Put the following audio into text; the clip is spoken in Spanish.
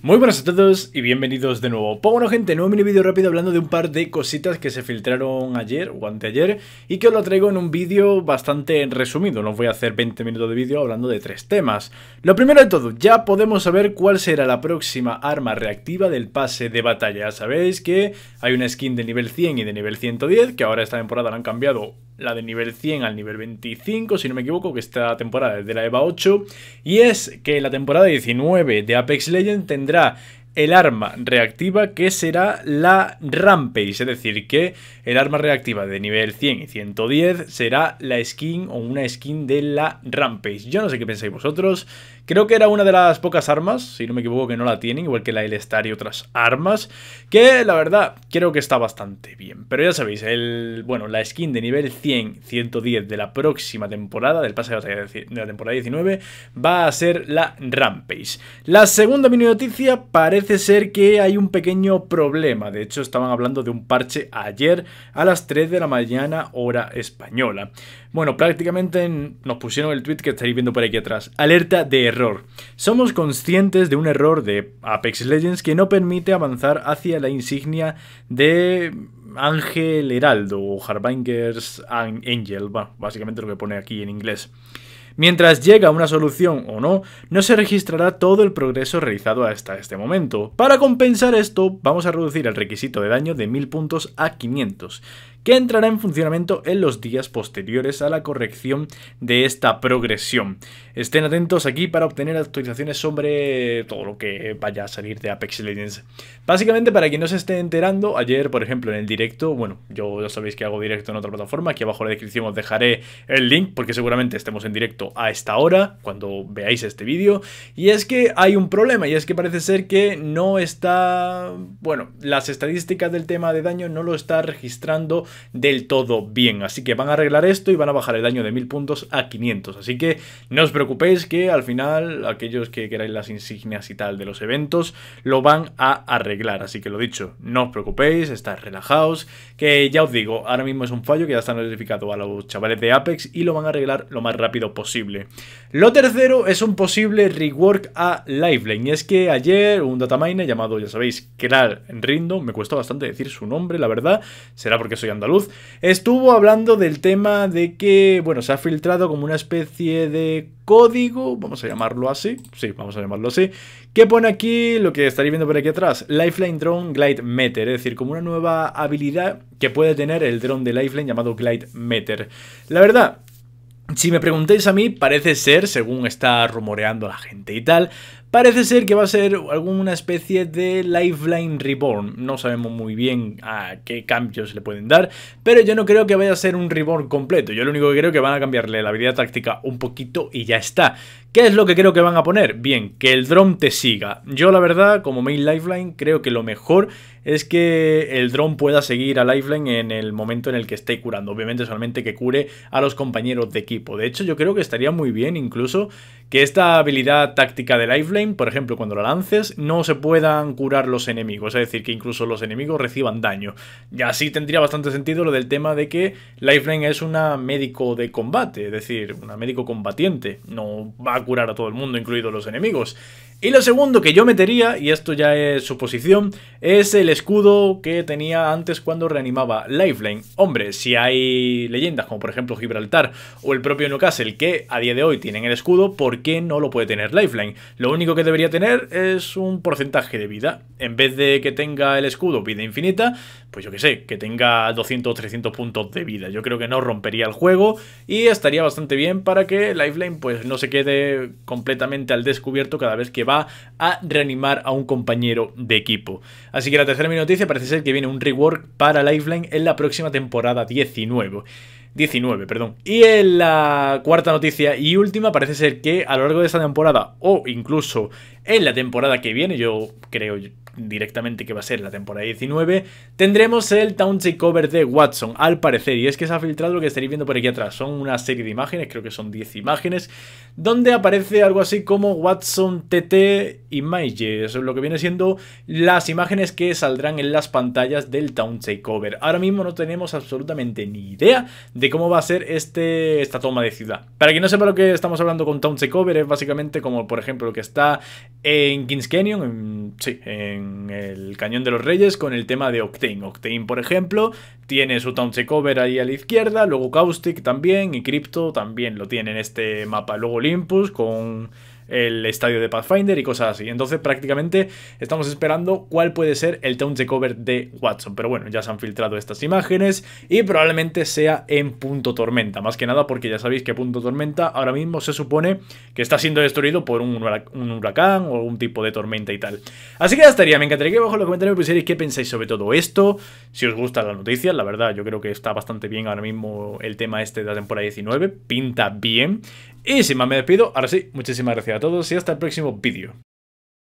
Muy buenas a todos y bienvenidos de nuevo. Pues bueno gente, nuevo mini vídeo rápido hablando de un par de cositas que se filtraron ayer o anteayer y que os lo traigo en un vídeo bastante resumido. No os voy a hacer 20 minutos de vídeo hablando de tres temas. Lo primero de todo, ya podemos saber cuál será la próxima arma reactiva del pase de batalla. sabéis que hay una skin de nivel 100 y de nivel 110 que ahora esta temporada la han cambiado la de nivel 100 al nivel 25, si no me equivoco, que esta temporada es de la EVA 8, y es que la temporada 19 de Apex Legends tendrá el arma reactiva que será la Rampage, es decir, que el arma reactiva de nivel 100 y 110 será la skin o una skin de la Rampage. Yo no sé qué pensáis vosotros, creo que era una de las pocas armas, si no me equivoco que no la tienen, igual que la L-Star y otras armas, que la verdad creo que está bastante bien. Pero ya sabéis, el, bueno, la skin de nivel 100, 110 de la próxima temporada, del pase de de la temporada 19, va a ser la Rampage. La segunda mini noticia parece parece ser que hay un pequeño problema. De hecho, estaban hablando de un parche ayer a las 3 de la mañana hora española. Bueno, prácticamente nos pusieron el tweet que estaréis viendo por aquí atrás. Alerta de error. Somos conscientes de un error de Apex Legends que no permite avanzar hacia la insignia de Ángel Heraldo o Harbingers Angel, bueno, básicamente lo que pone aquí en inglés. Mientras llega una solución o no, no se registrará todo el progreso realizado hasta este momento. Para compensar esto, vamos a reducir el requisito de daño de 1000 puntos a 500, que entrará en funcionamiento en los días posteriores a la corrección de esta progresión. Estén atentos aquí para obtener actualizaciones sobre todo lo que vaya a salir de Apex Legends. Básicamente, para quien no se esté enterando, ayer, por ejemplo, en el directo, bueno, yo ya sabéis que hago directo en otra plataforma, aquí abajo en la descripción os dejaré el link porque seguramente estemos en directo a esta hora, cuando veáis este vídeo, y es que hay un problema, y es que parece ser que no está, bueno, las estadísticas del tema de daño no lo está registrando del todo bien. Así que van a arreglar esto y van a bajar el daño de 1000 puntos a 500. Así que no os preocupéis que al final aquellos que queráis las insignias y tal de los eventos lo van a arreglar. Así que lo dicho, no os preocupéis, estáis relajados. Que ya os digo, ahora mismo es un fallo que ya está notificado a los chavales de Apex y lo van a arreglar lo más rápido posible. Lo tercero es un posible rework a Lifeline. Y es que ayer un dataminer llamado, ya sabéis, Kral Rindo, me cuesta bastante decir su nombre, la verdad. Será porque soy andaluz, estuvo hablando del tema de que, bueno, se ha filtrado como una especie de código, vamos a llamarlo así, sí, vamos a llamarlo así, que pone aquí lo que estaréis viendo por aquí atrás, Lifeline Drone Glide Meter, es decir, como una nueva habilidad que puede tener el dron de Lifeline llamado Glide Meter. La verdad, si me preguntáis a mí, parece ser, según está rumoreando la gente y tal, Parece ser que va a ser alguna especie de Lifeline Reborn. No sabemos muy bien a qué cambios le pueden dar, pero yo no creo que vaya a ser un Reborn completo. Yo lo único que creo que van a cambiarle la habilidad táctica un poquito y ya está. ¿Qué es lo que creo que van a poner? Bien, que el drone te siga. Yo la verdad, como main Lifeline, creo que lo mejor es que el dron pueda seguir a Lifeline en el momento en el que esté curando. Obviamente solamente que cure a los compañeros de equipo. De hecho, yo creo que estaría muy bien incluso que esta habilidad táctica de Lifeline, por ejemplo, cuando la lances, no se puedan curar los enemigos. Es decir, que incluso los enemigos reciban daño. Y así tendría bastante sentido lo del tema de que Lifeline es una médico de combate. Es decir, una médico combatiente. No va a curar a todo el mundo, incluidos los enemigos. Y lo segundo que yo metería, y esto ya es suposición, es el escudo que tenía antes cuando reanimaba Lifeline. Hombre, si hay leyendas como por ejemplo Gibraltar o el propio Newcastle que a día de hoy tienen el escudo, ¿por qué no lo puede tener Lifeline? Lo único que debería tener es un porcentaje de vida. En vez de que tenga el escudo vida infinita, pues yo que sé, que tenga 200 o 300 puntos de vida. Yo creo que no rompería el juego y estaría bastante bien para que Lifeline pues no se quede completamente al descubierto cada vez que va a reanimar a un compañero de equipo. Así que la tercera noticia parece ser que viene un rework para Lifeline en la próxima temporada 19. 19, perdón. Y en la cuarta noticia y última parece ser que a lo largo de esta temporada o incluso en la temporada que viene, yo creo directamente que va a ser la temporada 19, tendremos el Town Cover de Watson, al parecer. Y es que se ha filtrado lo que estaréis viendo por aquí atrás. Son una serie de imágenes, creo que son 10 imágenes, donde aparece algo así como Watson TT Images, Eso es lo que viene siendo las imágenes que saldrán en las pantallas del Town Cover, Ahora mismo no tenemos absolutamente ni idea de cómo va a ser este, esta toma de ciudad. Para quien no sepa lo que estamos hablando con Town Cover, es básicamente como, por ejemplo, lo que está en Kings Canyon, sí, en el Cañón de los Reyes con el tema de Octane. Octane, por ejemplo, tiene su Town Cover ahí a la izquierda, luego Caustic también y Crypto también lo tiene en este mapa. Luego Olympus con el estadio de Pathfinder y cosas así. Entonces prácticamente estamos esperando cuál puede ser el town cover de Watson. Pero bueno, ya se han filtrado estas imágenes y probablemente sea en Punto Tormenta. Más que nada porque ya sabéis que Punto Tormenta ahora mismo se supone que está siendo destruido por un, huracán o algún tipo de tormenta y tal. Así que ya estaría. Me encantaría que abajo en los comentarios pusierais qué pensáis sobre todo esto. Si os gusta las noticia, la verdad yo creo que está bastante bien ahora mismo el tema este de la temporada 19. Pinta bien. Y sin más me despido, ahora sí, muchísimas gracias a todos y hasta el próximo vídeo.